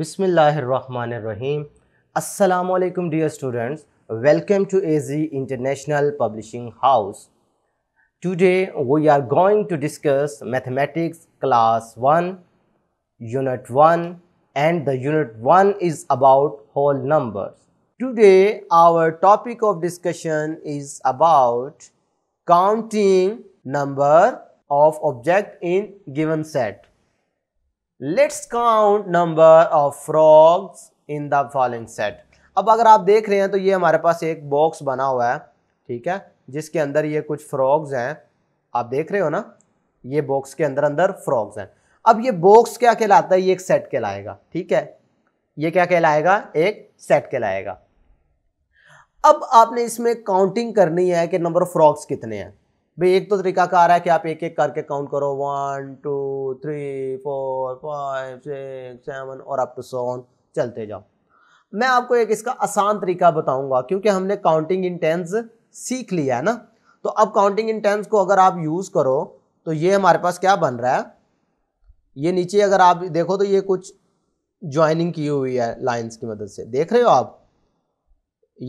Bismillahirrahmanirrahim. Assalamu alaikum dear students. Welcome to AZ International Publishing House. Today we are going to discuss mathematics class 1, unit 1 and the unit 1 is about whole numbers. Today our topic of discussion is about counting number of object in given set. Let's count number of frogs in the following set अब अगर आप देख रहे हैं तो ये हमारे पास एक बॉक्स बना हुआ है ठीक है जिसके अंदर ये कुछ फ्रॉग्स हैं आप देख रहे हो ना ये बॉक्स के अंदर अंदर फ्रॉग्स हैं अब ये बॉक्स क्या कहलाता है ये एक सेट कहलाएगा ठीक है ये क्या कहलाएगा एक सेट कहलाएगा अब आपने इसमें काउंटिंग करनी है कि नंबर ऑफ फ्रॉग्स कितने हैं भाई एक तो तरीका का आ रहा है कि आप एक एक करके काउंट करो one two three four five six seven और अप टू सेवन चलते जाओ मैं आपको एक इसका आसान तरीका बताऊंगा क्योंकि हमने काउंटिंग इन टेंस सीख लिया है ना तो अब काउंटिंग इन टेंस को अगर आप यूज़ करो तो ये हमारे पास क्या बन रहा है ये नीचे अगर आप देखो तो ये कुछ ज्वाइनिंग की हुई है लाइंस की मदद से देख रहे हो आप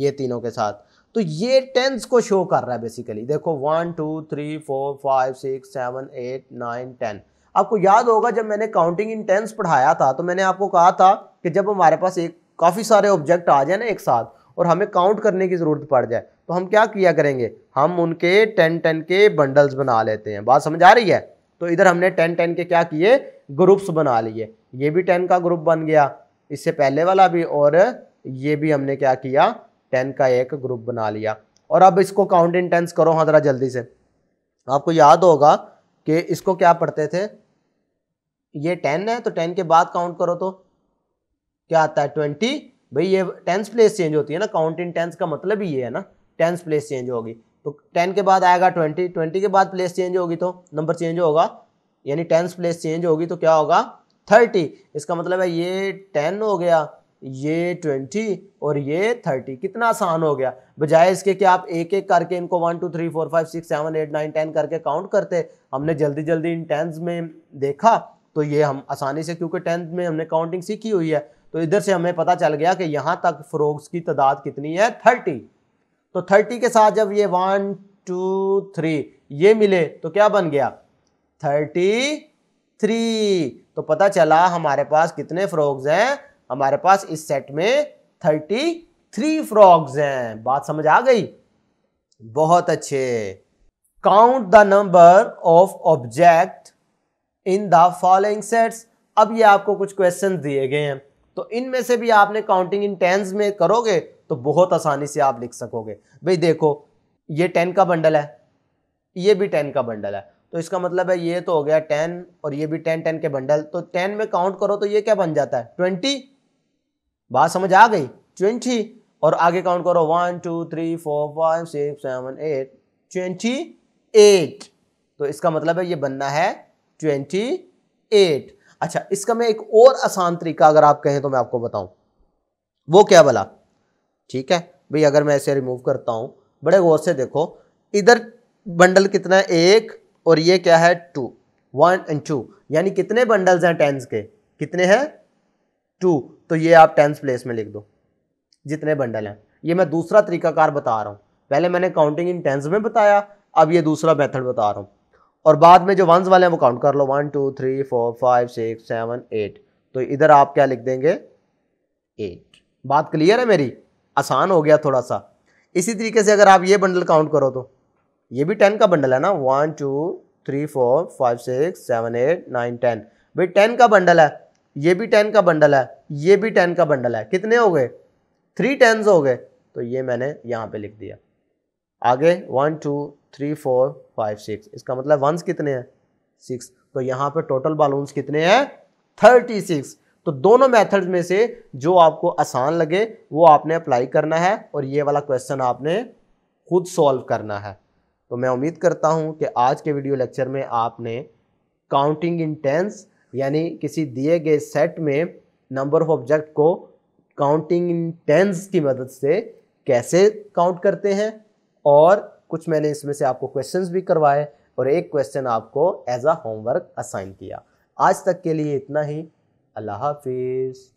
ये तीनों के साथ तो ये टेंस को शो कर रहा है बेसिकली देखो one two three four five six seven eight nine ten आपको याद होगा जब मैंने काउंटिंग इन टेंस पढ़ाया था तो मैंने आपको कहा था कि जब हमारे पास एक काफ़ी सारे ऑब्जेक्ट आ जाए ना एक साथ और हमें काउंट करने की ज़रूरत पड़ जाए तो हम क्या किया करेंगे हम उनके टेन टेन के बंडल्स बना लेते हैं बात समझ आ रही है तो इधर हमने टेन टेन के क्या किए ग्रुप्स बना लिए ये भी टेन का ग्रुप बन गया इससे पहले वाला भी और ये भी हमने क्या किया टेन का एक ग्रुप बना लिया और अब इसको काउंट इन टेंस करो हाँ ज़रा जल्दी से आपको याद होगा कि इसको क्या पढ़ते थे ये टेन है तो टेन के बाद काउंट करो तो क्या आता है ट्वेंटी भाई ये टेंस प्लेस चेंज होती है ना काउंट इन टेंस का मतलब ही ये है ना टेंस प्लेस चेंज होगी तो टेन के बाद आएगा ट्वेंटी ट्वेंटी के बाद प्लेस चेंज होगी तो नंबर चेंज होगा यानी टेंस प्लेस चेंज होगी तो क्या होगा थर्टी इसका मतलब है ये टेन हो गया ये ट्वेंटी और ये थर्टी कितना आसान हो गया बजाय इसके कि आप एक एक करके इनको one two three four five six seven eight nine ten करके काउंट करते हमने जल्दी जल्दी इन टेंथ में देखा तो ये हम आसानी से क्योंकि टेंथ में हमने काउंटिंग सीखी हुई है तो इधर से हमें पता चल गया कि यहाँ तक फ्रोग्स की तादाद कितनी है थर्टी तो थर्टी के साथ जब ये वन टू थ्री ये मिले तो क्या बन गया थर्टी थ्री तो पता चला हमारे पास कितने फ्रोग्स हैं हमारे पास इस सेट में थर्टी थ्री फ्रॉग्स हैं बात समझ आ गई बहुत अच्छे count the number of object in the following sets अब ये आपको कुछ क्वेश्चन दिए गए हैं तो इनमें से भी आपने काउंटिंग इन टेंस में करोगे तो बहुत आसानी से आप लिख सकोगे भाई देखो ये टेन का बंडल है ये भी टेन का बंडल है तो इसका मतलब है ये तो हो गया टेन और ये भी टेन टेन के बंडल तो टेन में काउंट करो तो ये क्या बन जाता है ट्वेंटी बात समझ आ गई ट्वेंटी और आगे काउंट करो one two three four five six seven eight twenty eight तो इसका मतलब है ये बनना है ट्वेंटी एट अच्छा इसका मैं एक और आसान तरीका अगर आप कहें तो मैं आपको बताऊं वो क्या बोला ठीक है भाई अगर मैं इसे रिमूव करता हूं बड़े गौर से देखो इधर बंडल कितना है एक और ये क्या है टू वन एंड टू यानी कितने बंडल्स हैं टेंस के कितने हैं टू तो ये आप टेंथ प्लेस में लिख दो जितने बंडल हैं ये मैं दूसरा तरीकाकार बता रहा हूँ पहले मैंने काउंटिंग इन टेंस में बताया अब ये दूसरा मेथड बता रहा हूँ और बाद में जो वंस वाले हैं वो काउंट कर लो one two three four five six seven eight तो इधर आप क्या लिख देंगे एट बात क्लियर है मेरी आसान हो गया थोड़ा सा इसी तरीके से अगर आप ये बंडल काउंट करो तो ये भी टेन का बंडल है ना one two three four five six seven eight nine ten भाई टेन का बंडल है ये भी टेन का बंडल है ये भी टेन का बंडल है कितने हो गए थ्री टेन्स हो गए तो ये मैंने यहाँ पे लिख दिया आगे one two three four five six इसका मतलब वंस कितने हैं सिक्स तो यहाँ पे टोटल बालून्स कितने हैं थर्टी सिक्स तो दोनों मेथड्स में से जो आपको आसान लगे वो आपने अप्लाई करना है और ये वाला क्वेश्चन आपने खुद सॉल्व करना है तो मैं उम्मीद करता हूँ कि आज के वीडियो लेक्चर में आपने काउंटिंग इन टेंस यानी किसी दिए गए सेट में नंबर ऑफ ऑब्जेक्ट को काउंटिंग इन टेंस की मदद से कैसे काउंट करते हैं और कुछ मैंने इसमें से आपको क्वेश्चंस भी करवाए और एक क्वेश्चन आपको एज अ होमवर्क असाइन किया आज तक के लिए इतना ही अल्लाह हाफिज़